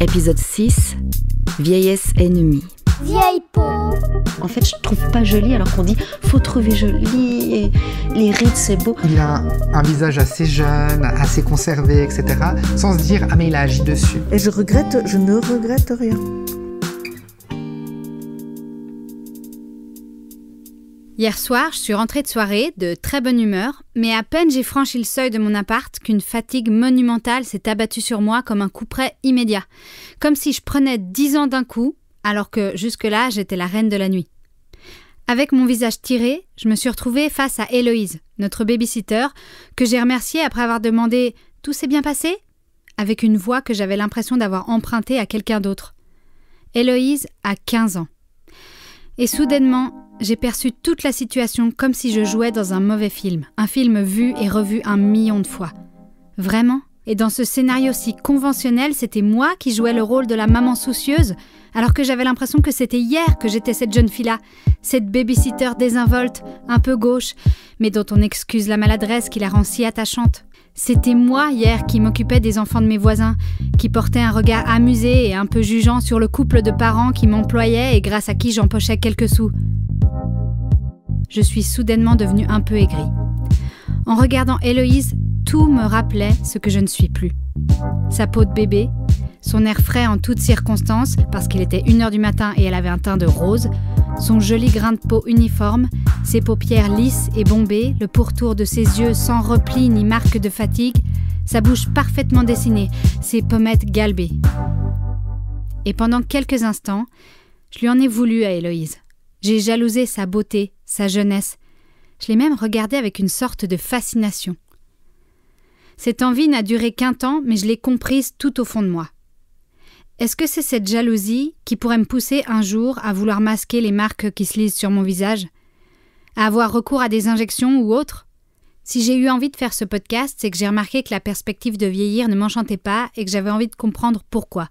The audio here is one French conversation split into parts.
Épisode 6 Vieillesse ennemie. Vieille peau. En fait, je trouve pas jolie alors qu'on dit faut trouver jolie et les rides c'est beau. Il a un visage assez jeune, assez conservé, etc. Sans se dire ah mais il a agi dessus. Et je regrette, je ne regrette rien. Hier soir, je suis rentrée de soirée, de très bonne humeur, mais à peine j'ai franchi le seuil de mon appart qu'une fatigue monumentale s'est abattue sur moi comme un coup près immédiat, comme si je prenais dix ans d'un coup, alors que jusque-là j'étais la reine de la nuit. Avec mon visage tiré, je me suis retrouvée face à Héloïse, notre babysitter, que j'ai remerciée après avoir demandé Tout s'est bien passé avec une voix que j'avais l'impression d'avoir empruntée à quelqu'un d'autre. Héloïse a 15 ans. Et soudainement, j'ai perçu toute la situation comme si je jouais dans un mauvais film, un film vu et revu un million de fois. Vraiment Et dans ce scénario si conventionnel, c'était moi qui jouais le rôle de la maman soucieuse, alors que j'avais l'impression que c'était hier que j'étais cette jeune fille-là, cette babysitter désinvolte, un peu gauche, mais dont on excuse la maladresse qui la rend si attachante. C'était moi hier qui m'occupais des enfants de mes voisins, qui portais un regard amusé et un peu jugeant sur le couple de parents qui m'employaient et grâce à qui j'empochais quelques sous. Je suis soudainement devenue un peu aigrie. En regardant Héloïse, tout me rappelait ce que je ne suis plus. Sa peau de bébé, son air frais en toutes circonstances, parce qu'il était une heure du matin et elle avait un teint de rose, son joli grain de peau uniforme, ses paupières lisses et bombées, le pourtour de ses yeux sans repli ni marque de fatigue, sa bouche parfaitement dessinée, ses pommettes galbées. Et pendant quelques instants, je lui en ai voulu à Héloïse. J'ai jalousé sa beauté, sa jeunesse. Je l'ai même regardée avec une sorte de fascination. Cette envie n'a duré qu'un temps, mais je l'ai comprise tout au fond de moi. Est-ce que c'est cette jalousie qui pourrait me pousser un jour à vouloir masquer les marques qui se lisent sur mon visage À avoir recours à des injections ou autres Si j'ai eu envie de faire ce podcast, c'est que j'ai remarqué que la perspective de vieillir ne m'enchantait pas et que j'avais envie de comprendre pourquoi.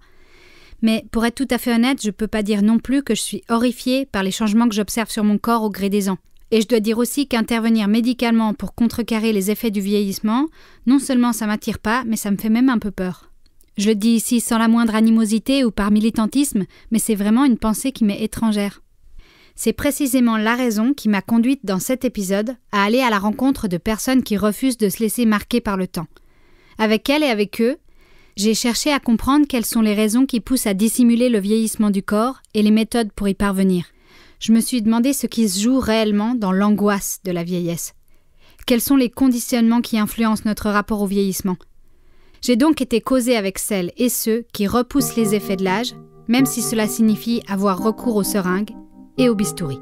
Mais pour être tout à fait honnête, je ne peux pas dire non plus que je suis horrifiée par les changements que j'observe sur mon corps au gré des ans. Et je dois dire aussi qu'intervenir médicalement pour contrecarrer les effets du vieillissement, non seulement ça m'attire pas, mais ça me fait même un peu peur. Je dis ici sans la moindre animosité ou par militantisme, mais c'est vraiment une pensée qui m'est étrangère. C'est précisément la raison qui m'a conduite dans cet épisode à aller à la rencontre de personnes qui refusent de se laisser marquer par le temps. Avec elles et avec eux, j'ai cherché à comprendre quelles sont les raisons qui poussent à dissimuler le vieillissement du corps et les méthodes pour y parvenir. Je me suis demandé ce qui se joue réellement dans l'angoisse de la vieillesse. Quels sont les conditionnements qui influencent notre rapport au vieillissement j'ai donc été causé avec celles et ceux qui repoussent les effets de l'âge, même si cela signifie avoir recours aux seringues et aux bistouris.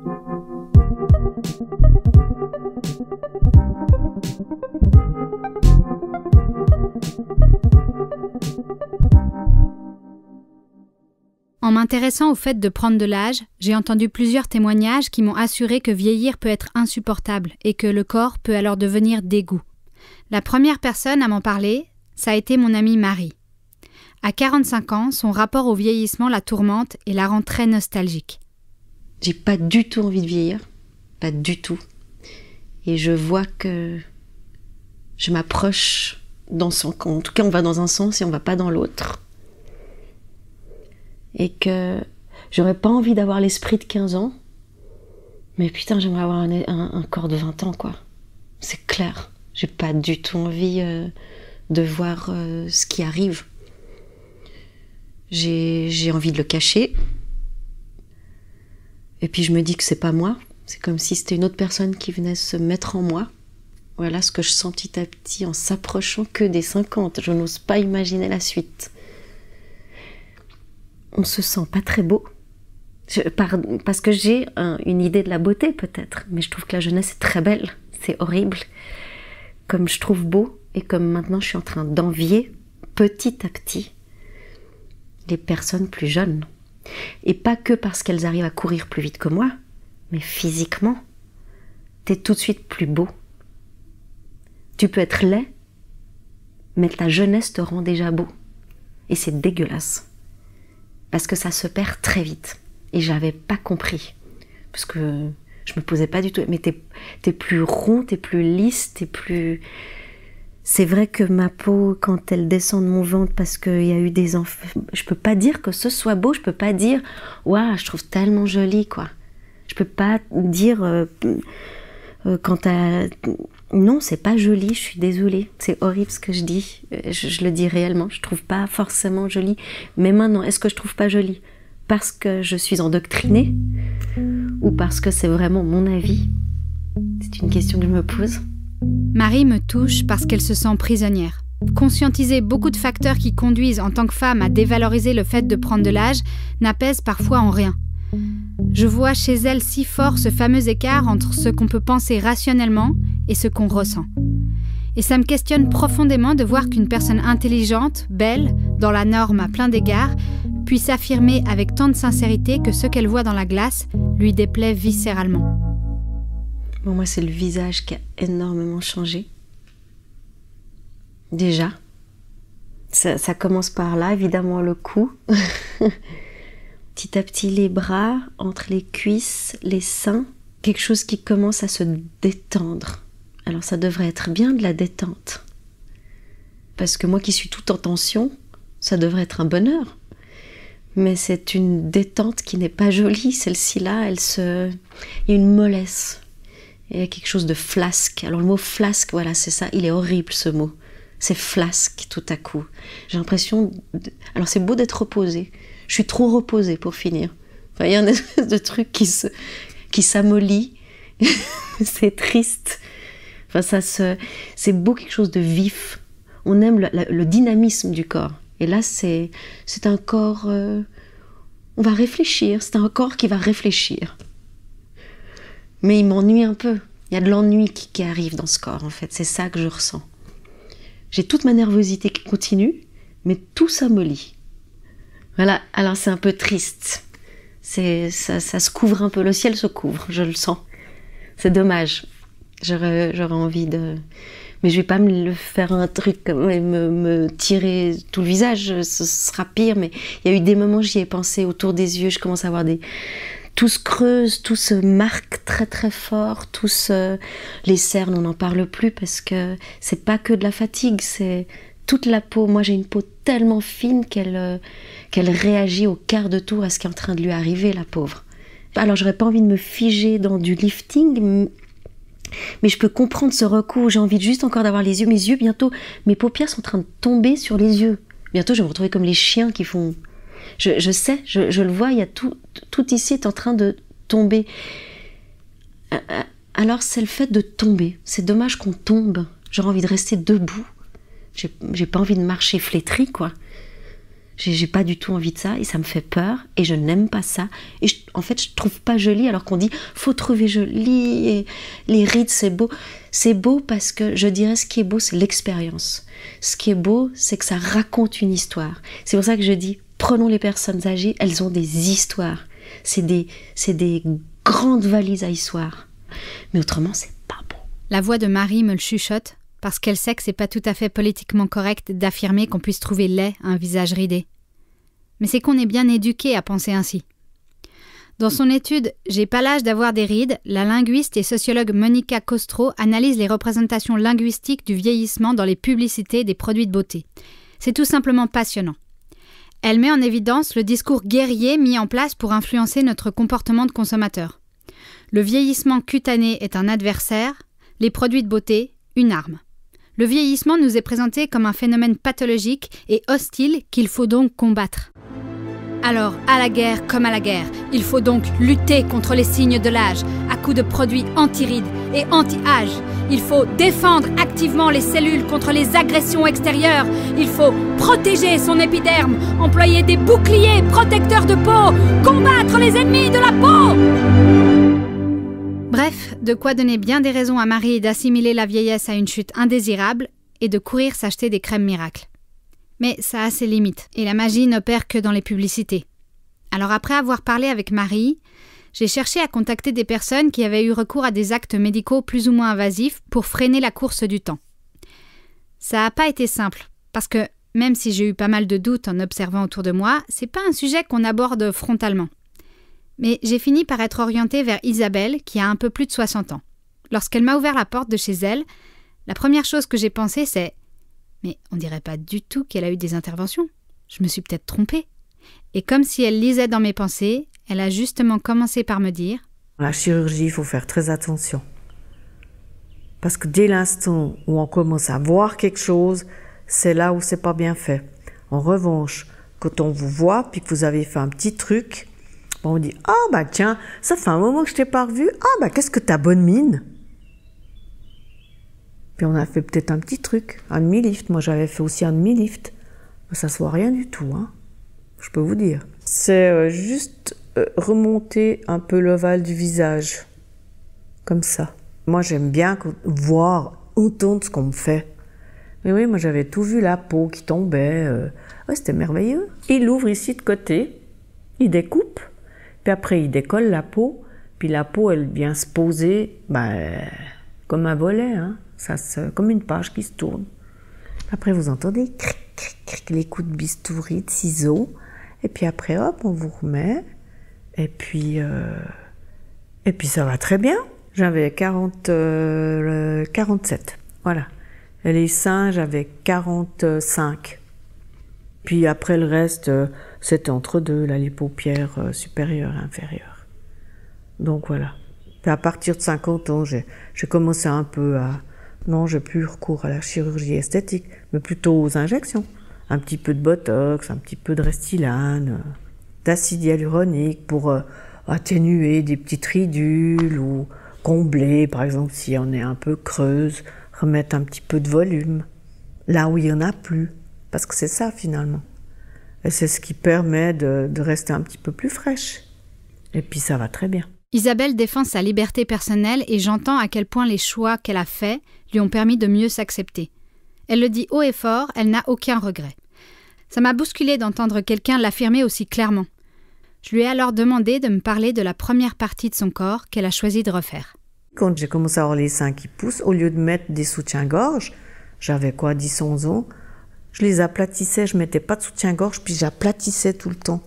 En m'intéressant au fait de prendre de l'âge, j'ai entendu plusieurs témoignages qui m'ont assuré que vieillir peut être insupportable et que le corps peut alors devenir dégoût. La première personne à m'en parler, ça a été mon amie Marie. À 45 ans, son rapport au vieillissement la tourmente et la rend très nostalgique. J'ai pas du tout envie de vieillir, pas du tout. Et je vois que je m'approche dans son en tout cas on va dans un sens et on va pas dans l'autre. Et que j'aurais pas envie d'avoir l'esprit de 15 ans, mais putain, j'aimerais avoir un, un, corps de 20 ans quoi. C'est clair, j'ai pas du tout envie euh, de voir euh, ce qui arrive. J'ai envie de le cacher. Et puis je me dis que c'est pas moi. C'est comme si c'était une autre personne qui venait se mettre en moi. Voilà ce que je sens petit à petit en s'approchant que des 50. Je n'ose pas imaginer la suite. On se sent pas très beau. parce que j'ai une idée de la beauté peut-être, mais je trouve que la jeunesse est très belle. C'est horrible. Comme je trouve beau et comme maintenant je suis en train d'envier petit à petit les personnes plus jeunes. Et pas que parce qu'elles arrivent à courir plus vite que moi, mais physiquement, t'es tout de suite plus beau. Tu peux être laid, mais ta jeunesse te rend déjà beau. Et c'est dégueulasse. Parce que ça se perd très vite. Et j'avais pas compris. Parce que je me posais pas du tout. Mais t'es plus rond, t'es plus lisse, t'es plus c'est vrai que ma peau, quand elle descend de mon ventre parce qu'il y a eu des enfants, je peux pas dire que ce soit beau, je ne peux pas dire waouh, je trouve tellement joli quoi. Je peux pas dire euh, euh à... quand non, c'est pas joli, je suis désolée, c'est horrible ce que je dis, euh, je, le dis réellement, je ne trouve pas forcément joli. Mais maintenant, est-ce que je ne trouve pas joli parce que je suis endoctrinée ou parce que c'est vraiment mon avis C'est une question que je me pose. Marie me touche parce qu'elle se sent prisonnière. Conscientiser beaucoup de facteurs qui conduisent en tant que femme à dévaloriser le fait de prendre de l'âge n'apaise parfois en rien. Je vois chez elle si fort ce fameux écart entre ce qu'on peut penser rationnellement et ce qu'on ressent. Et ça me questionne profondément de voir qu'une personne intelligente, belle, dans la norme à plein d'égards, puisse affirmer avec tant de sincérité que ce qu'elle voit dans la glace lui déplaît viscéralement moi, c'est le visage qui a énormément changé. Déjà. Ça, commence par là, évidemment, le cou. petit à petit, les bras, entre les cuisses, les seins. Quelque chose qui commence à se détendre. Alors, ça devrait être bien de la détente. Parce que moi qui suis tout en tension, ça devrait être un bonheur. Mais c'est une détente qui n'est pas jolie, celle-ci là, elle se. Il y a une mollesse il y a quelque chose de flasque. Alors le mot flasque, voilà, c'est ça. Il est horrible ce mot. C'est flasque tout à coup. J'ai l'impression. Alors c'est beau d'être reposé. Je suis trop reposée pour finir. Enfin, il y a un espèce de truc qui qui s'amollit. c'est triste. Enfin, ça se, c'est beau quelque chose de vif. On aime le, dynamisme du corps. Et là, c'est, un corps. Euh, on va réfléchir. C'est un corps qui va réfléchir mais il m'ennuie un peu. Il y a de l'ennui qui, arrive dans ce corps, en fait. C'est ça que je ressens. J'ai toute ma nervosité qui continue, mais tout ça me Voilà, alors c'est un peu triste. ça, se couvre un peu, le ciel se couvre, je le sens. C'est dommage. J'aurais, envie de... Mais je vais pas me faire un truc, me, me tirer tout le visage, ce sera pire. Mais il y a eu des moments, où j'y ai pensé, autour des yeux, je commence à avoir des, tout se creuse, tout se marque très très fort, tous euh, les cernes, on n'en parle plus parce que c'est pas que de la fatigue, c'est toute la peau. Moi, j'ai une peau tellement fine qu'elle euh, qu'elle réagit au quart de tour à ce qui est en train de lui arriver, la pauvre. Alors, j'aurais pas envie de me figer dans du lifting, mais je peux comprendre ce recours. J'ai envie juste encore d'avoir les yeux, mes yeux bientôt, mes paupières sont en train de tomber sur les yeux. Bientôt, je vais me retrouver comme les chiens qui font je, sais, je, le vois, il y tout, ici est en train de tomber. Euh, euh, alors c'est le fait de tomber. C'est dommage qu'on tombe. J'aurais envie de rester debout. J'ai pas envie de marcher flétri, quoi. J'ai pas du tout envie de ça et ça me fait peur et je n'aime pas ça. Et en fait, je trouve pas joli alors qu'on dit faut trouver joli et les rides c'est beau. C'est beau parce que je dirais ce qui est beau c'est l'expérience. Ce qui est beau c'est que ça raconte une histoire. C'est pour ça que je dis Prenons les personnes âgées, elles ont des histoires. C'est des, des grandes valises à histoires. Mais autrement, c'est pas beau. La voix de Marie me le chuchote parce qu'elle sait que c'est pas tout à fait politiquement correct d'affirmer qu'on puisse trouver laid un visage ridé. Mais c'est qu'on est bien éduqué à penser ainsi. Dans son étude J'ai pas l'âge d'avoir des rides, la linguiste et sociologue Monica Costro analyse les représentations linguistiques du vieillissement dans les publicités des produits de beauté. C'est tout simplement passionnant. Elle met en évidence le discours guerrier mis en place pour influencer notre comportement de consommateur. Le vieillissement cutané est un adversaire, les produits de beauté, une arme. Le vieillissement nous est présenté comme un phénomène pathologique et hostile qu'il faut donc combattre. Alors, à la guerre comme à la guerre, il faut donc lutter contre les signes de l'âge, de produits anti-rides et anti-âge. Il faut défendre activement les cellules contre les agressions extérieures. Il faut protéger son épiderme, employer des boucliers protecteurs de peau, combattre les ennemis de la peau. Bref, de quoi donner bien des raisons à Marie d'assimiler la vieillesse à une chute indésirable et de courir s'acheter des crèmes miracles. Mais ça a ses limites, et la magie n'opère que dans les publicités. Alors après avoir parlé avec Marie, j'ai cherché à contacter des personnes qui avaient eu recours à des actes médicaux plus ou moins invasifs pour freiner la course du temps. Ça n'a pas été simple, parce que même si j'ai eu pas mal de doutes en observant autour de moi, c'est pas un sujet qu'on aborde frontalement. Mais j'ai fini par être orientée vers Isabelle, qui a un peu plus de 60 ans. Lorsqu'elle m'a ouvert la porte de chez elle, la première chose que j'ai pensée, c'est Mais on dirait pas du tout qu'elle a eu des interventions. Je me suis peut-être trompée. Et comme si elle lisait dans mes pensées, elle a justement commencé par me dire La chirurgie, il faut faire très attention. Parce que dès l'instant où on commence à voir quelque chose, c'est là où c'est pas bien fait. En revanche, quand on vous voit puis que vous avez fait un petit truc, on dit Ah oh, bah tiens, ça fait un moment que je t'ai pas revu. Ah oh, bah qu'est-ce que t'as bonne mine Puis on a fait peut-être un petit truc, un demi-lift. Moi j'avais fait aussi un demi-lift. Ça se voit rien du tout, hein. Je peux vous dire. C'est euh, juste euh, remonter un peu l'ovale du visage, comme ça. Moi, j'aime bien voir autant de ce qu'on me fait. Mais oui, moi, j'avais tout vu, la peau qui tombait. Euh, c'était merveilleux. Il ouvre ici de côté, il découpe, puis après, il décolle la peau, puis la peau, elle vient se poser, ben, comme un volet, hein. Ça se, comme une page qui se tourne. Après, vous entendez cric, les coups de bistouri, de ciseaux. Et puis après, hop, on vous remet. Et puis, euh, et puis ça va très bien. J'avais 47. Euh, voilà. Et les seins, j'avais 45. Puis après le reste, euh, c'était entre deux, la les paupières supérieures et inférieures. Donc voilà. à partir de 50 ans, j'ai commencé un peu à. Non, j'ai plus recours à la chirurgie esthétique, mais plutôt aux injections. Un petit peu de botox, un petit peu de restylane d'acide hyaluronique pour euh, atténuer des petites ridules ou combler, par exemple, si on est un peu creuse, remettre un petit peu de volume là où il n'y en a plus. Parce que c'est ça finalement. Et c'est ce qui permet de, de rester un petit peu plus fraîche. Et puis ça va très bien. Isabelle défend sa liberté personnelle et j'entends à quel point les choix qu'elle a faits lui ont permis de mieux s'accepter. Elle le dit haut et fort, elle n'a aucun regret. Ça m'a bousculé d'entendre quelqu'un l'affirmer aussi clairement. Je lui ai alors demandé de me parler de la première partie de son corps qu'elle a choisi de refaire. Quand j'ai commencé à avoir les seins qui poussent, au lieu de mettre des soutiens-gorge, j'avais quoi, 10-11 ans, je les aplatissais, je mettais pas de soutien-gorge, puis j'aplatissais tout le temps.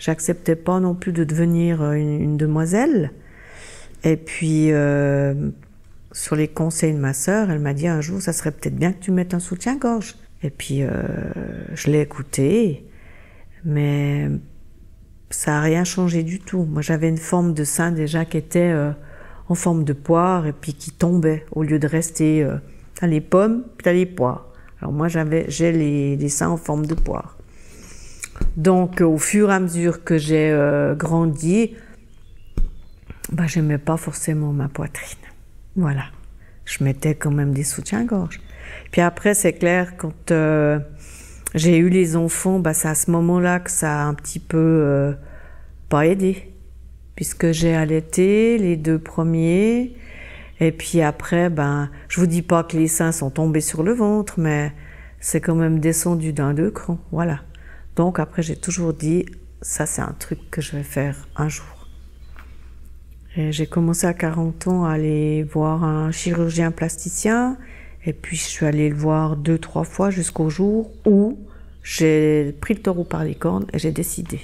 J'acceptais pas non plus de devenir euh, une, demoiselle. Et puis, euh, sur les conseils de ma sœur, elle m'a dit un jour, ça serait peut-être bien que tu mettes un soutien-gorge. Et puis, euh, je l'ai écoutée, mais ça n'a rien changé du tout. Moi, j'avais une forme de sein déjà qui était euh, en forme de poire et puis qui tombait au lieu de rester. Euh, les pommes, puis t'as les poires. Alors moi, j'avais, j'ai les, seins en forme de poire. Donc, euh, au fur et à mesure que j'ai euh, grandi, bah, j'aimais pas forcément ma poitrine. Voilà. Je mettais quand même des soutiens-gorge. Puis après, c'est clair, quand j'ai eu les enfants, bah, c'est à ce moment-là que ça a un petit peu euh, pas aidé, puisque j'ai allaité les deux premiers, et puis après, ben, je vous dis pas que les seins sont tombés sur le ventre, mais c'est quand même descendu d'un deux crans, voilà. Donc après, j'ai toujours dit, ça c'est un truc que je vais faire un jour. J'ai commencé à 40 ans à aller voir un chirurgien plasticien et puis je suis allée le voir deux, trois fois jusqu'au jour où j'ai pris le taureau par les cornes et j'ai décidé,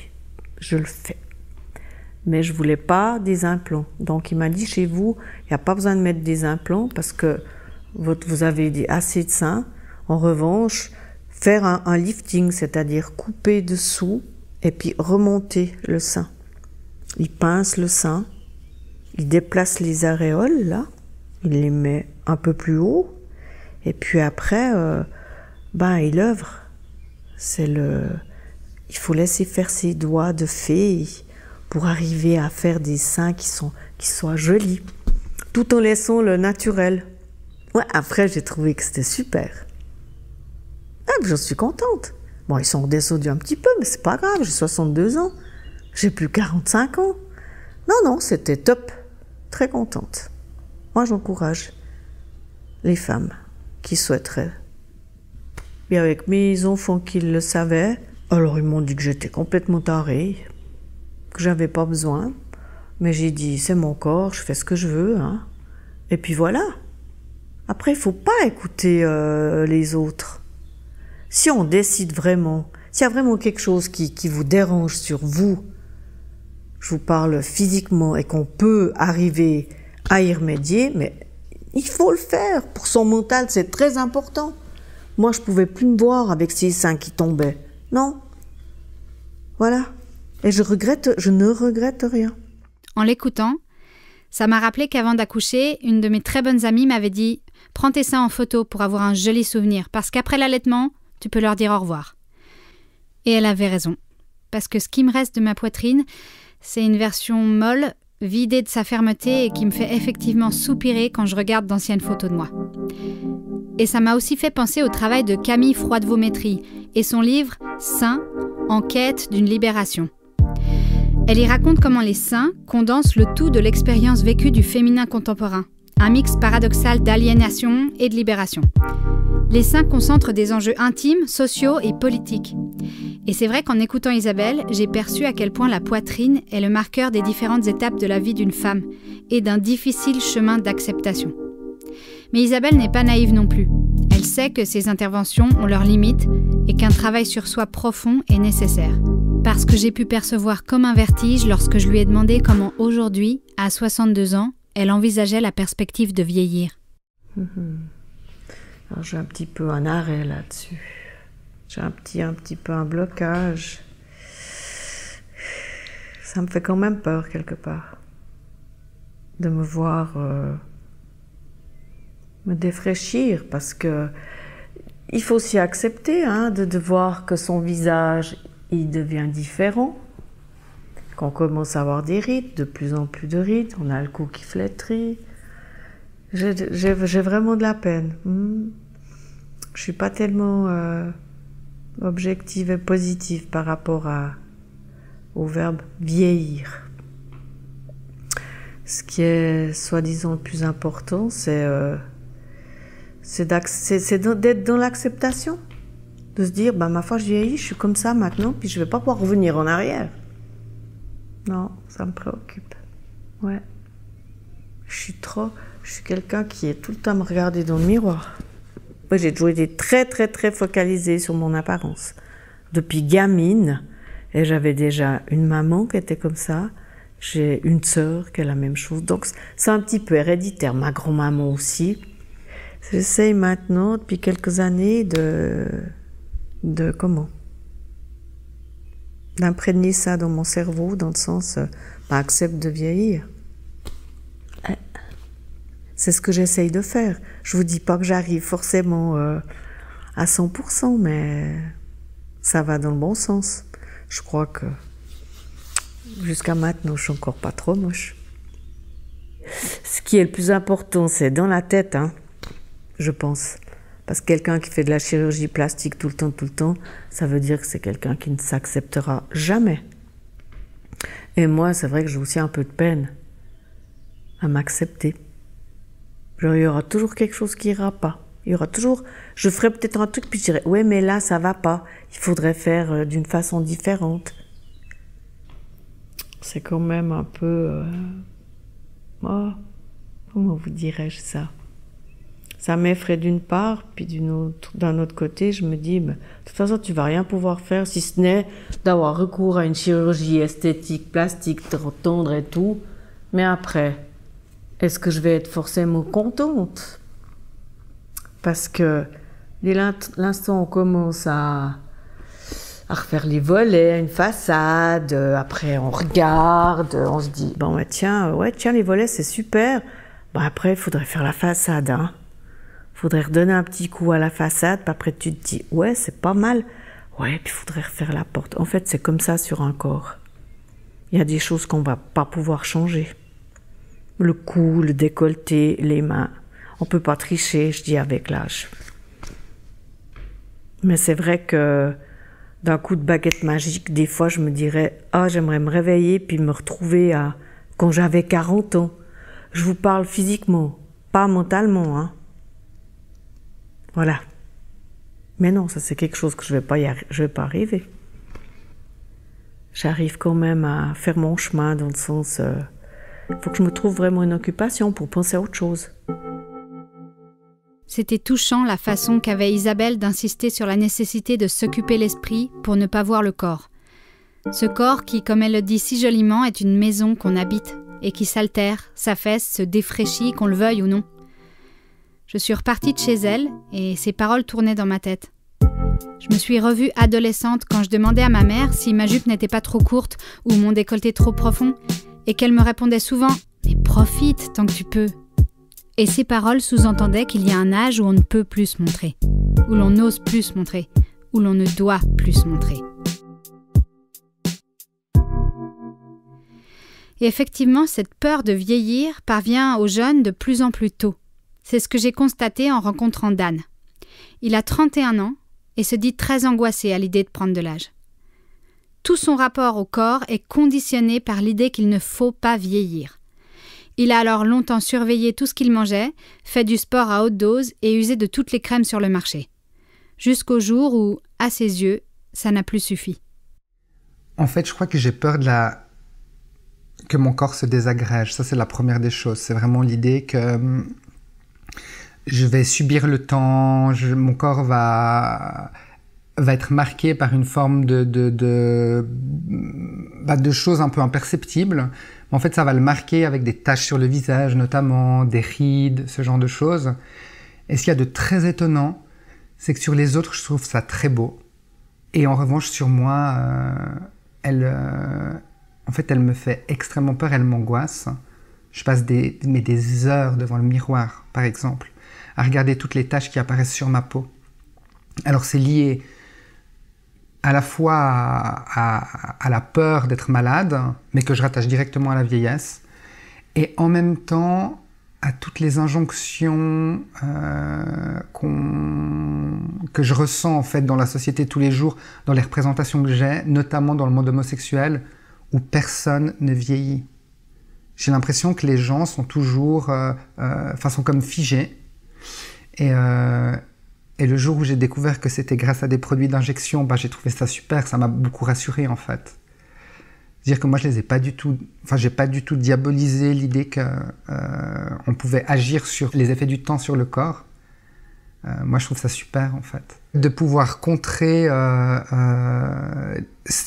je le fais. Mais je voulais pas des implants. Donc il m'a dit chez vous, il n'y a pas besoin de mettre des implants parce que vous avez assez de seins. En revanche, faire un, un lifting, c'est-à-dire couper dessous et puis remonter le sein. Il pince le sein, il déplace les aréoles là, il les met un peu plus haut et puis après, euh, ben, il œuvre. C'est le, il faut laisser faire ses doigts de fée pour arriver à faire des seins qui sont, qui soient jolis, tout en laissant le naturel. Ouais, après, j'ai trouvé que c'était super. Ah, j'en suis contente. Bon, ils sont redescendus un petit peu, mais c'est pas grave, j'ai 62 ans. J'ai plus 45 ans. Non, non, c'était top. Très contente. Moi, j'encourage les femmes qui souhaiteraient. Et avec mes enfants qui le savaient, alors ils m'ont dit que j'étais complètement tarée, que j'avais pas besoin. Mais j'ai dit, c'est mon corps, je fais ce que je veux. Hein. Et puis voilà. Après, il faut pas écouter euh, les autres. Si on décide vraiment, s'il y a vraiment quelque chose qui, qui vous dérange sur vous, je vous parle physiquement et qu'on peut arriver à y remédier, mais il faut le faire. Pour son mental, c'est très important. Moi, je pouvais plus me voir avec ces seins qui tombaient. Non. Voilà. Et je regrette, je ne regrette rien. En l'écoutant, ça m'a rappelé qu'avant d'accoucher, une de mes très bonnes amies m'avait dit Prends tes seins en photo pour avoir un joli souvenir, parce qu'après l'allaitement, tu peux leur dire au revoir. Et elle avait raison. Parce que ce qui me reste de ma poitrine, c'est une version molle vidée de sa fermeté et qui me fait effectivement soupirer quand je regarde d'anciennes photos de moi. Et ça m'a aussi fait penser au travail de Camille Froidevométrie et son livre Saint, enquête d'une libération. Elle y raconte comment les saints condensent le tout de l'expérience vécue du féminin contemporain, un mix paradoxal d'aliénation et de libération. Les saints concentrent des enjeux intimes, sociaux et politiques. Et c'est vrai qu'en écoutant Isabelle, j'ai perçu à quel point la poitrine est le marqueur des différentes étapes de la vie d'une femme et d'un difficile chemin d'acceptation. Mais Isabelle n'est pas naïve non plus. Elle sait que ses interventions ont leurs limites et qu'un travail sur soi profond est nécessaire. Parce que j'ai pu percevoir comme un vertige lorsque je lui ai demandé comment aujourd'hui, à 62 ans, elle envisageait la perspective de vieillir. Mhm. j'ai un petit peu un arrêt là-dessus. J'ai un petit, un petit peu un blocage. Ça me fait quand même peur quelque part de me voir euh, me défraîchir parce que il faut s'y accepter hein, de, voir que son visage il devient différent qu'on commence à avoir des rides, de plus en plus de rides, on a le cou qui flétrit. J'ai vraiment de la peine. Hmm. Je suis pas tellement euh, objective et positif par rapport à, au verbe vieillir. Ce qui est soi-disant le plus important, c'est euh, d'être dans l'acceptation, de se dire, bah, ma foi, je vieillis, je suis comme ça maintenant, puis je ne vais pas pouvoir revenir en arrière. Non, ça me préoccupe. Ouais. Je suis trop, je suis quelqu'un qui est tout le temps me regarder dans le miroir j'ai toujours été très, très, très focalisée sur mon apparence. Depuis gamine, et j'avais déjà une maman qui était comme ça, j'ai une sœur qui a la même chose. Donc, c'est un petit peu héréditaire. Ma grand-maman aussi. J'essaye maintenant, depuis quelques années, de. de comment D'imprégner ça dans mon cerveau, dans le sens, pas euh, bah, accepte de vieillir. C'est ce que j'essaye de faire. Je vous dis pas que j'arrive forcément euh, à 100%, mais ça va dans le bon sens. Je crois que jusqu'à maintenant, je suis encore pas trop moche. Ce qui est le plus important, c'est dans la tête, hein, je pense. Parce que quelqu'un qui fait de la chirurgie plastique tout le temps, tout le temps, ça veut dire que c'est quelqu'un qui ne s'acceptera jamais. Et moi, c'est vrai que j'ai aussi un peu de peine à m'accepter il y aura toujours quelque chose qui ira pas. Il y aura toujours. Je ferai peut-être un truc, puis je dirais Ouais, mais là, ça va pas. Il faudrait faire euh, d'une façon différente. C'est quand même un peu. Euh, oh, comment vous dirais-je ça Ça m'effraie d'une part, puis d'une autre, d'un autre côté, je me dis mais De toute façon, tu vas rien pouvoir faire si ce n'est d'avoir recours à une chirurgie esthétique, plastique, tendre et tout. Mais après est-ce que je vais être forcément contente Parce que dès l'instant on commence à, à, refaire les volets, une façade, après on regarde, on se dit bon bah, tiens, ouais tiens les volets c'est super. après il faudrait faire la façade, hein. Faudrait redonner un petit coup à la façade, puis après tu te dis ouais c'est pas mal. Ouais, puis il faudrait refaire la porte. En fait, c'est comme ça sur un corps. Il y a des choses qu'on va pas pouvoir changer le cou, le décolleté, les mains. On peut pas tricher, je dis, avec l'âge. Mais c'est vrai que d'un coup de baguette magique, des fois, je me dirais Ah, j'aimerais me réveiller puis me retrouver à quand j'avais 40 ans. Je vous parle physiquement, pas mentalement. Hein. Voilà. Mais non, ça c'est quelque chose que je ne vais, pas vais pas arriver. J'arrive quand même à faire mon chemin dans le sens. Euh, il faut que je me trouve vraiment une occupation pour penser à autre chose. C'était touchant la façon qu'avait Isabelle d'insister sur la nécessité de s'occuper l'esprit pour ne pas voir le corps. Ce corps qui, comme elle le dit si joliment, est une maison qu'on habite et qui s'altère, s'affaisse, se défraîchit, qu'on le veuille ou non. Je suis repartie de chez elle et ses paroles tournaient dans ma tête. Je me suis revue adolescente quand je demandais à ma mère si ma jupe n'était pas trop courte ou mon décolleté trop profond, et qu'elle me répondait souvent Mais profite tant que tu peux. Et ces paroles sous-entendaient qu'il y a un âge où on ne peut plus se montrer, où l'on n'ose plus se montrer, où l'on ne doit plus se montrer. Et effectivement, cette peur de vieillir parvient aux jeunes de plus en plus tôt. C'est ce que j'ai constaté en rencontrant Dan. Il a 31 ans et se dit très angoissé à l'idée de prendre de l'âge. Tout son rapport au corps est conditionné par l'idée qu'il ne faut pas vieillir. Il a alors longtemps surveillé tout ce qu'il mangeait, fait du sport à haute dose et usé de toutes les crèmes sur le marché. Jusqu'au jour où, à ses yeux, ça n'a plus suffi. En fait, je crois que j'ai peur de la... que mon corps se désagrège. Ça, c'est la première des choses. C'est vraiment l'idée que hum, je vais subir le temps, mon corps va, va être marqué par une forme de, de, bah, de, choses un peu imperceptibles. en fait, ça va le marquer avec des taches sur le visage, notamment, des rides, ce genre de choses. Et ce qu'il y a de très étonnant, c'est que sur les autres, je trouve ça très beau. Et en revanche, sur moi, euh, elle, euh, en fait, elle me fait extrêmement peur, elle m'angoisse. Je passe des, mais des heures devant le miroir, par exemple à regarder toutes les taches qui apparaissent sur ma peau. Alors c'est lié à la fois à, la peur d'être malade, mais que je rattache directement à la vieillesse, et en même temps à toutes les injonctions euh, que je ressens en fait dans la société tous les jours, dans les représentations que j'ai, notamment dans le monde homosexuel, où personne ne vieillit. J'ai l'impression que les gens sont toujours, euh, euh, enfin sont comme figés, euh, et, le jour où j'ai découvert que c'était grâce à des produits d'injection, bah, j'ai trouvé ça super, ça m'a beaucoup rassuré en fait. Dire que moi je les ai pas du tout, enfin j'ai pas du tout diabolisé l'idée que euh, pouvait agir sur les effets du temps sur le corps. Euh, moi je trouve ça super en fait. De pouvoir contrer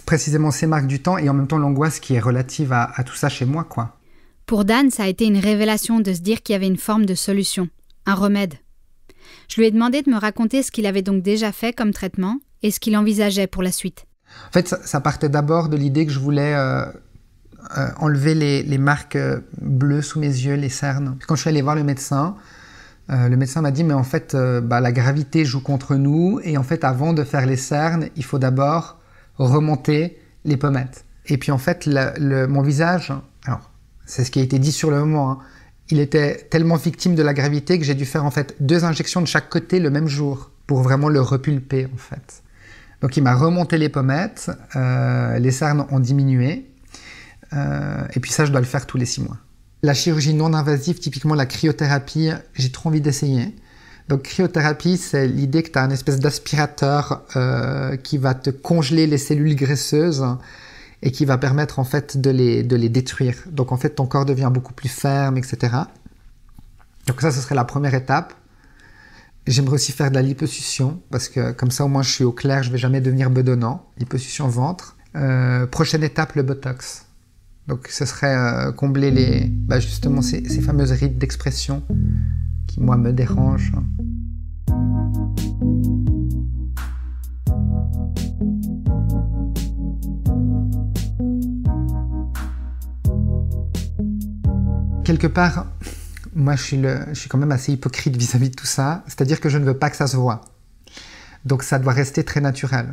précisément ces marques du temps et en même temps l'angoisse qui est relative à, à tout ça chez moi quoi. Pour Dan, ça a été une révélation de se dire qu'il y avait une forme de solution, un remède. Je lui ai demandé de me raconter ce qu'il avait donc déjà fait comme traitement et ce qu'il envisageait pour la suite. En fait, ça, partait d'abord de l'idée que je voulais euh, euh, enlever les, marques euh, bleues sous mes yeux, les cernes. Quand je suis allé voir le médecin, le médecin m'a dit, mais en fait, bah, la gravité joue contre nous, et en fait, avant de faire les cernes, il faut d'abord remonter les pommettes. Et puis en fait, mon visage, alors c'est ce qui a été dit sur le moment, hein, il était tellement victime de la gravité que j'ai dû faire en fait deux injections de chaque côté le même jour pour vraiment le repulper en fait. Donc il m'a remonté les pommettes, euh, les cernes ont diminué, euh, et puis ça je dois le faire tous les six mois. La chirurgie non invasive, typiquement la cryothérapie, j'ai trop envie d'essayer. Donc cryothérapie, c'est l'idée que tu as un espèce d'aspirateur euh, qui va te congeler les cellules graisseuses et qui va permettre en fait de les, détruire. Donc en fait ton corps devient beaucoup plus ferme, etc. Donc ça, ce serait la première étape. J'aimerais aussi faire de la liposuction, parce que comme ça au moins je suis au clair, je vais jamais devenir bedonnant. Liposuction ventre. Euh, prochaine étape, le Botox. Donc ce serait euh, combler les, bah, justement ces, ces fameuses rides d'expression qui moi me dérangent. quelque part, moi je suis, je suis quand même assez hypocrite vis-à-vis de tout ça, c'est-à-dire que je ne veux pas que ça se voit. Donc ça doit rester très naturel.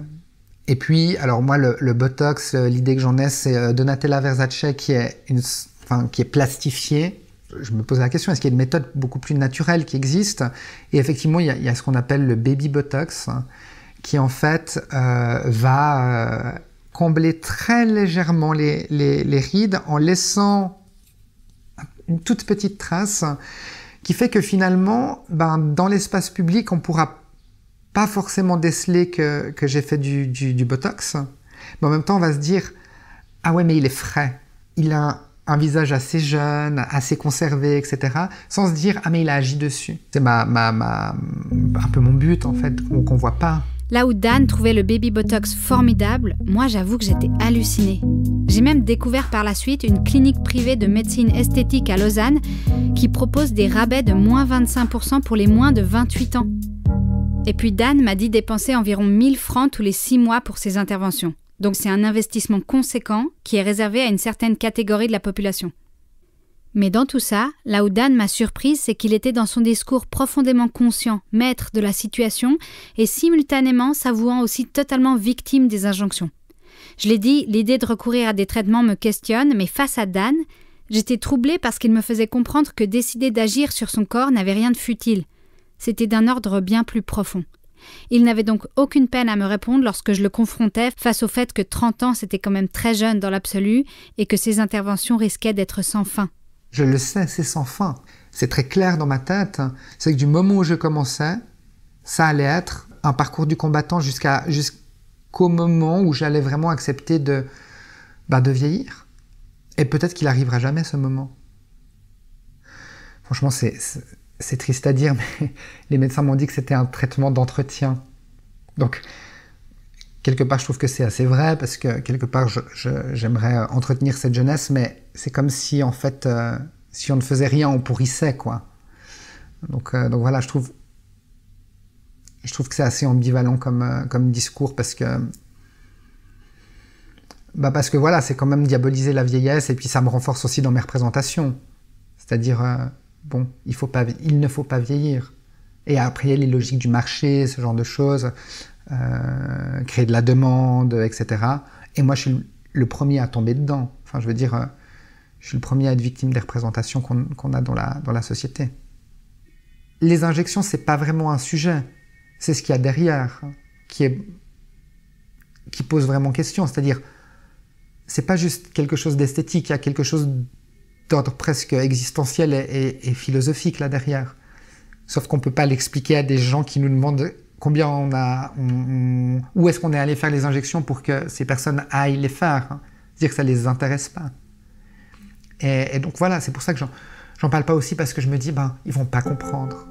Et puis, alors moi, le, Botox, euh, l'idée que j'en ai, c'est euh, Donatella Versace qui est, une, enfin, qui est plastifiée. Je me pose la question, est-ce qu'il y a une méthode beaucoup plus naturelle qui existe Et effectivement, il y, a, ce qu'on appelle le baby Botox, qui en fait euh, va combler très légèrement les, les rides en laissant une toute petite trace qui fait que finalement, ben, dans l'espace public, on pourra pas forcément déceler que, j'ai fait du, du, Botox, mais en même temps, on va se dire, ah ouais, mais il est frais, il a un visage assez jeune, assez conservé, etc., sans se dire, ah mais il a agi dessus. C'est ma, ma, ma, un peu mon but, en fait, qu'on voit pas. Là où Dan trouvait le baby botox formidable, moi j'avoue que j'étais hallucinée. J'ai même découvert par la suite une clinique privée de médecine esthétique à Lausanne qui propose des rabais de moins 25% pour les moins de 28 ans. Et puis Dan m'a dit dépenser environ 1000 francs tous les 6 mois pour ses interventions. Donc c'est un investissement conséquent qui est réservé à une certaine catégorie de la population. Mais dans tout ça, là où Dan m'a surprise, c'est qu'il était dans son discours profondément conscient, maître de la situation, et simultanément s'avouant aussi totalement victime des injonctions. Je l'ai dit, l'idée de recourir à des traitements me questionne, mais face à Dan, j'étais troublée parce qu'il me faisait comprendre que décider d'agir sur son corps n'avait rien de futile. C'était d'un ordre bien plus profond. Il n'avait donc aucune peine à me répondre lorsque je le confrontais face au fait que 30 ans c'était quand même très jeune dans l'absolu et que ses interventions risquaient d'être sans fin. Je le sais, c'est sans fin. C'est très clair dans ma tête. Hein. C'est que du moment où je commençais, ça allait être un parcours du combattant jusqu'à, jusqu'au moment où j'allais vraiment accepter de, bah, de vieillir. Et peut-être qu'il arrivera jamais ce moment. Franchement, c'est, c'est triste à dire, mais les médecins m'ont dit que c'était un traitement d'entretien. Donc, quelque part, je trouve que c'est assez vrai, parce que quelque part, j'aimerais entretenir cette jeunesse, mais c'est comme si, en fait, euh, si on ne faisait rien, on pourrissait, quoi. Donc, euh, donc voilà, je trouve, je trouve que c'est assez ambivalent comme, euh, comme discours parce que. Bah parce que voilà, c'est quand même diaboliser la vieillesse et puis ça me renforce aussi dans mes représentations. C'est-à-dire, bon, il, faut pas, il ne faut pas vieillir. Et après, les logiques du marché, ce genre de choses, créer de la demande, etc. Et moi, je suis le premier à tomber dedans. Enfin, je veux dire, je suis le premier à être victime des représentations qu'on a dans la, dans la société. Les injections, c'est pas vraiment un sujet, c'est ce qu'il y a derrière hein, qui, est, qui pose vraiment question. C'est-à-dire, c'est pas juste quelque chose d'esthétique, il y a quelque chose d'ordre presque existentiel et, philosophique là derrière. Sauf qu'on peut pas l'expliquer à des gens qui nous demandent combien on a, où est-ce qu'on est allé faire les injections pour que ces personnes aillent les faire. Hein. C'est-à-dire que ça les intéresse pas. Et, donc voilà, c'est pour ça que j'en parle pas aussi parce que je me dis, ben, ils vont pas comprendre.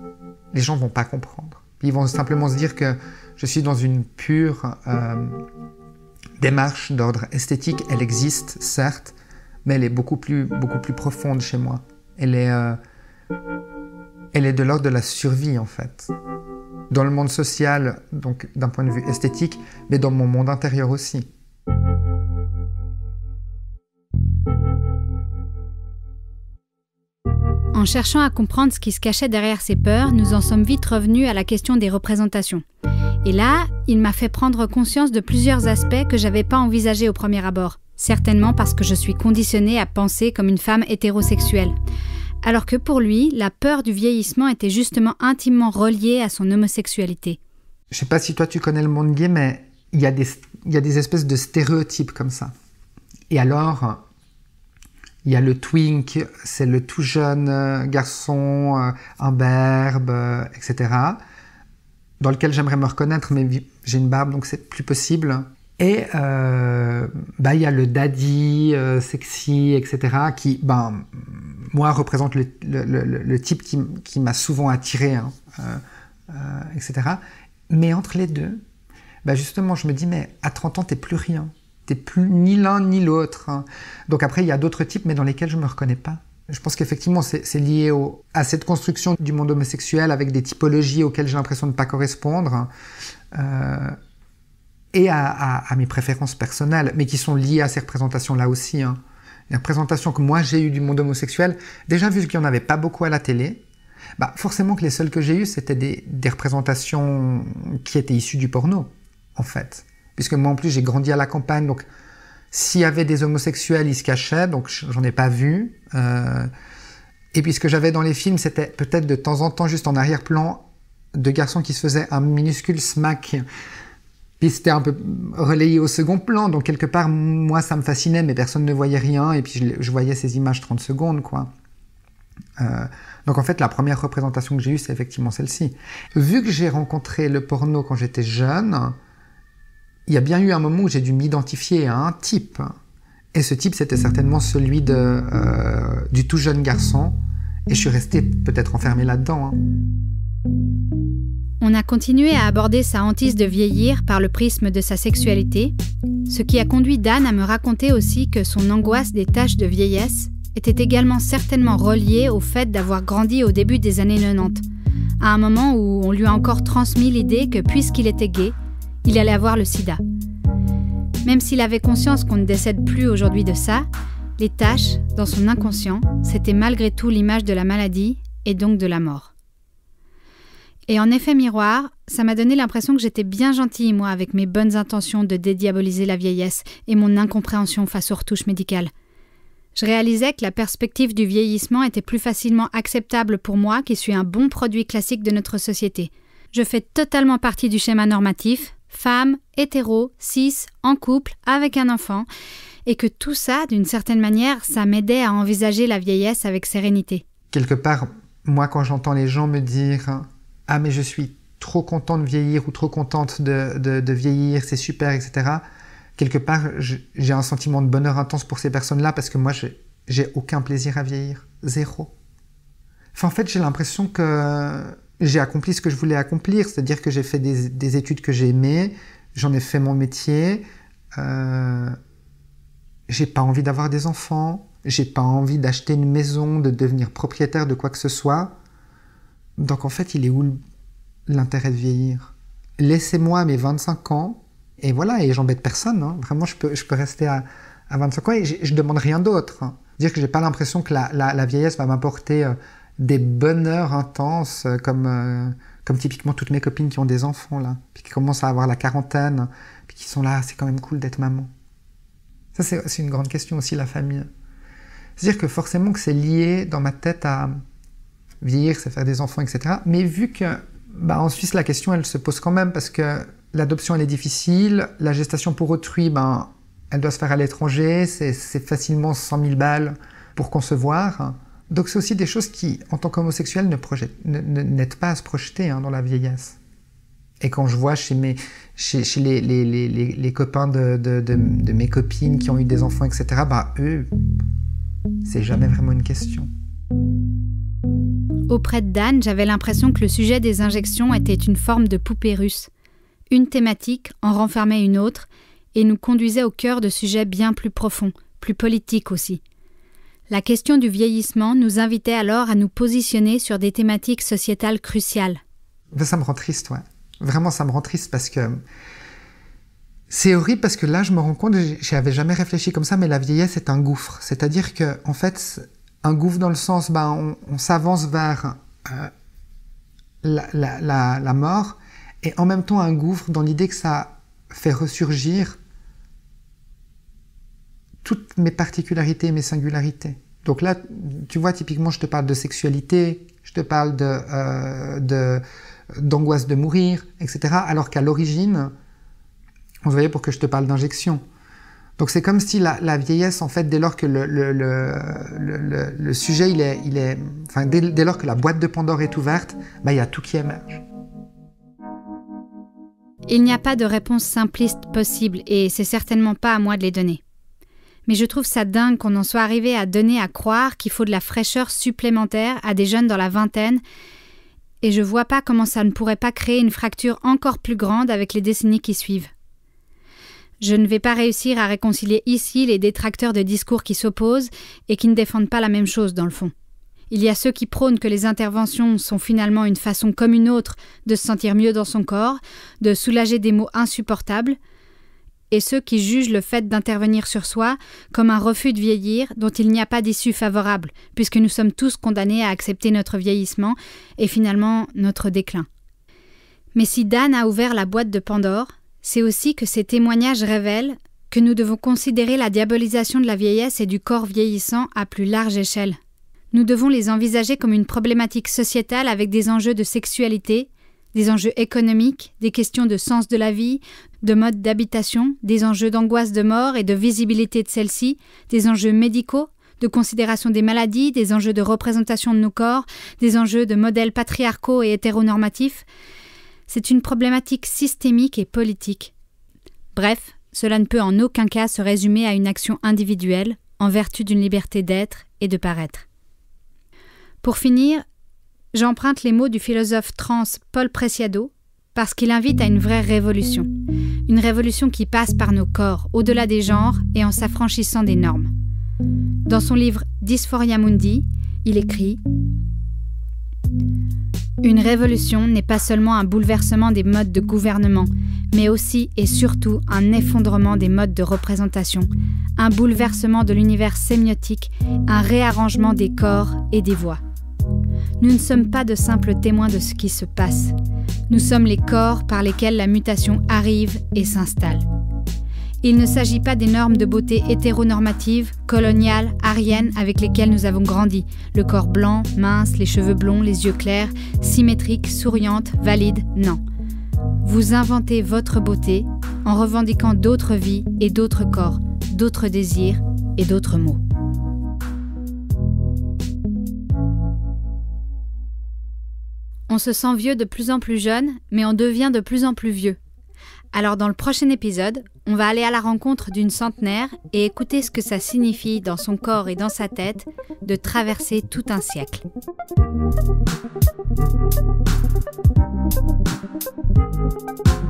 Les gens vont pas comprendre. Ils vont simplement se dire que je suis dans une pure euh, démarche d'ordre esthétique. Elle existe, certes, mais elle est beaucoup plus, beaucoup plus profonde chez moi. Elle est, euh, elle est de l'ordre de la survie, en fait. Dans le monde social, donc d'un point de vue esthétique, mais dans mon monde intérieur aussi. En cherchant à comprendre ce qui se cachait derrière ces peurs, nous en sommes vite revenus à la question des représentations. Et là, il m'a fait prendre conscience de plusieurs aspects que j'avais pas envisagés au premier abord, certainement parce que je suis conditionnée à penser comme une femme hétérosexuelle. Alors que pour lui, la peur du vieillissement était justement intimement reliée à son homosexualité. Je sais pas si toi tu connais le monde gay, mais il y a des espèces de stéréotypes comme ça. Et alors, il y a le twink, c'est le tout jeune euh, garçon, euh, un imberbe, etc. Euh, dans lequel j'aimerais me reconnaître, mais j'ai une barbe, donc c'est plus possible. Et bah, il y a le daddy sexy, etc., qui, ben, moi, représente le, type qui, m'a souvent attiré, hein, etc. Mais entre les deux, bah, justement, je me dis, mais à 30 ans, t'es plus rien plus ni l'un ni l'autre. Hein. Donc après, il y a d'autres types, mais dans lesquels je ne me reconnais pas. Je pense qu'effectivement, c'est lié à cette construction du monde homosexuel avec des typologies auxquelles j'ai l'impression de ne pas correspondre. Euh, et à, mes préférences personnelles, mais qui sont liées à ces représentations-là aussi. Hein. représentation que moi j'ai eues du monde homosexuel, déjà vu qu'il n'y en avait pas beaucoup à la télé, bah forcément que les seules que j'ai eues, c'était des, représentations qui étaient issues du porno, en fait puisque moi en plus j'ai grandi à la campagne, donc s'il y avait des homosexuels, ils se cachaient, donc j'en ai pas vu. Euh, et puis ce que j'avais dans les films, c'était peut-être de temps en temps, juste en arrière-plan, de garçons qui se faisaient un minuscule smack. Puis c'était un peu relayé au second plan, donc quelque part, moi ça me fascinait, mais personne ne voyait rien, et puis je, voyais ces images 30 secondes, quoi. Euh, donc en fait, la première représentation que j'ai eue, c'est effectivement celle-ci. Vu que j'ai rencontré le porno quand j'étais jeune, il y a bien eu un moment où j'ai dû m'identifier à un type. Et ce type, c'était certainement celui de, euh, du tout jeune garçon. Et je suis resté peut-être enfermé là-dedans. Hein. On a continué à aborder sa hantise de vieillir par le prisme de sa sexualité, ce qui a conduit Dan à me raconter aussi que son angoisse des tâches de vieillesse était également certainement reliée au fait d'avoir grandi au début des années 90, à un moment où on lui a encore transmis l'idée que puisqu'il était gay, il allait avoir le sida. Même s'il avait conscience qu'on ne décède plus aujourd'hui de ça, les tâches, dans son inconscient, c'était malgré tout l'image de la maladie et donc de la mort. Et en effet miroir, ça m'a donné l'impression que j'étais bien gentille, moi, avec mes bonnes intentions de dédiaboliser la vieillesse et mon incompréhension face aux retouches médicales. Je réalisais que la perspective du vieillissement était plus facilement acceptable pour moi qui suis un bon produit classique de notre société. Je fais totalement partie du schéma normatif, femme, hétéro, cis, en couple, avec un enfant, et que tout ça, d'une certaine manière, ça m'aidait à envisager la vieillesse avec sérénité. Quelque part, moi, quand j'entends les gens me dire Ah, mais je suis trop contente de vieillir ou trop contente de, vieillir, c'est super, etc., quelque part, j'ai un sentiment de bonheur intense pour ces personnes-là parce que moi, j'ai aucun plaisir à vieillir. Zéro. en fait, j'ai l'impression que j'ai accompli ce que je voulais accomplir, c'est-à-dire que j'ai fait des, études que j'ai aimées, j'en ai fait mon métier, euh, j'ai pas envie d'avoir des enfants, j'ai pas envie d'acheter une maison, de devenir propriétaire de quoi que ce soit. Donc en fait, il est où l'intérêt de vieillir Laissez-moi mes 25 ans, et voilà, et j'embête personne, hein. vraiment, je peux, je peux rester à, 25 ans et je demande rien d'autre. Hein. Dire que j'ai pas l'impression que la, vieillesse va m'apporter. Euh, des bonheurs intenses, euh, euh, comme, typiquement toutes mes copines qui ont des enfants, là, puis qui commencent à avoir la quarantaine, puis qui sont là, c'est quand même cool d'être maman. Ça, c'est une grande question aussi, la famille. C'est-à-dire que forcément que c'est lié dans ma tête à vieillir, c'est faire des enfants, etc. Mais vu que, bah, en Suisse, la question, elle se pose quand même, parce que l'adoption, elle est difficile, la gestation pour autrui, ben, elle doit se faire à l'étranger, c'est facilement 100 000 balles pour concevoir. Donc c'est aussi des choses qui, en tant qu'homosexuel, n'aident pas à se projeter hein, dans la vieillesse. Et quand je vois chez, mes, chez, les, les, les, copains de, de, mes copines qui ont eu des enfants, etc., bah eux, c'est jamais vraiment une question. Auprès de Dan, j'avais l'impression que le sujet des injections était une forme de poupée russe. Une thématique en renfermait une autre et nous conduisait au cœur de sujets bien plus profonds, plus politiques aussi. La question du vieillissement nous invitait alors à nous positionner sur des thématiques sociétales cruciales. Ça me rend triste, ouais. Vraiment, ça me rend triste parce que c'est horrible parce que là, je me rends compte, j'avais jamais réfléchi comme ça, mais la vieillesse est un gouffre. C'est-à-dire que, en fait, un gouffre dans le sens, ben, on, s'avance vers euh, la, la mort, et en même temps un gouffre dans l'idée que ça fait ressurgir toutes mes particularités et mes singularités. Donc là, tu vois, typiquement, je te parle de sexualité, je te parle de, euh, d'angoisse de mourir, etc. Alors qu'à l'origine, on voyez, pour que je te parle d'injection. Donc c'est comme si la, vieillesse, en fait, dès lors que le, le, sujet, il est, il est, enfin, dès, lors que la boîte de Pandore est ouverte, bah, il y a tout qui émerge. Il n'y a pas de réponse simpliste possible et c'est certainement pas à moi de les donner mais je trouve ça dingue qu'on en soit arrivé à donner à croire qu'il faut de la fraîcheur supplémentaire à des jeunes dans la vingtaine, et je vois pas comment ça ne pourrait pas créer une fracture encore plus grande avec les décennies qui suivent. Je ne vais pas réussir à réconcilier ici les détracteurs de discours qui s'opposent et qui ne défendent pas la même chose dans le fond. Il y a ceux qui prônent que les interventions sont finalement une façon comme une autre de se sentir mieux dans son corps, de soulager des maux insupportables, et ceux qui jugent le fait d'intervenir sur soi comme un refus de vieillir dont il n'y a pas d'issue favorable, puisque nous sommes tous condamnés à accepter notre vieillissement et finalement notre déclin. Mais si Dan a ouvert la boîte de Pandore, c'est aussi que ses témoignages révèlent que nous devons considérer la diabolisation de la vieillesse et du corps vieillissant à plus large échelle. Nous devons les envisager comme une problématique sociétale avec des enjeux de sexualité, des enjeux économiques, des questions de sens de la vie, de mode d'habitation, des enjeux d'angoisse de mort et de visibilité de celle-ci, des enjeux médicaux, de considération des maladies, des enjeux de représentation de nos corps, des enjeux de modèles patriarcaux et hétéronormatifs. C'est une problématique systémique et politique. Bref, cela ne peut en aucun cas se résumer à une action individuelle, en vertu d'une liberté d'être et de paraître. Pour finir, J'emprunte les mots du philosophe trans Paul Preciado parce qu'il invite à une vraie révolution. Une révolution qui passe par nos corps, au-delà des genres et en s'affranchissant des normes. Dans son livre Dysphoria Mundi, il écrit Une révolution n'est pas seulement un bouleversement des modes de gouvernement, mais aussi et surtout un effondrement des modes de représentation, un bouleversement de l'univers sémiotique, un réarrangement des corps et des voix. Nous ne sommes pas de simples témoins de ce qui se passe. Nous sommes les corps par lesquels la mutation arrive et s'installe. Il ne s'agit pas des normes de beauté hétéronormatives, coloniales, ariennes avec lesquelles nous avons grandi. Le corps blanc, mince, les cheveux blonds, les yeux clairs, symétriques, souriantes, valides, non. Vous inventez votre beauté en revendiquant d'autres vies et d'autres corps, d'autres désirs et d'autres mots. On se sent vieux de plus en plus jeune, mais on devient de plus en plus vieux. Alors dans le prochain épisode, on va aller à la rencontre d'une centenaire et écouter ce que ça signifie dans son corps et dans sa tête de traverser tout un siècle.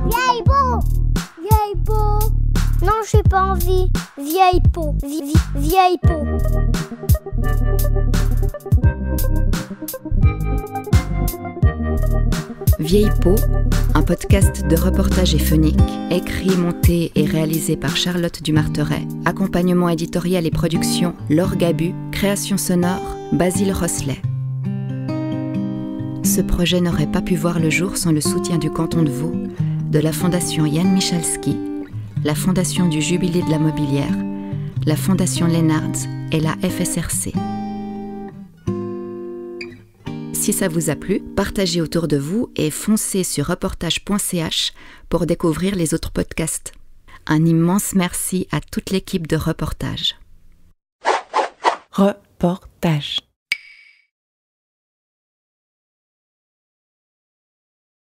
Vieille peau Vieille Non, suis pas envie. Vieille peau vieille peau Vieille peau, un podcast de reportage et phonique, écrit, monté et réalisé par Charlotte Dumarteret. Accompagnement éditorial et production, Laure Gabu. Création sonore, Basile Rosselet. Ce projet n'aurait pas pu voir le jour sans le soutien du canton de Vaud, de la Fondation Yann Michalski, la Fondation du Jubilé de la Mobilière, la Fondation Lennards et la FSRC. Si ça vous a plu, partagez autour de vous et foncez sur reportage.ch pour découvrir les autres podcasts. Un immense merci à toute l'équipe de reportage. Reportage.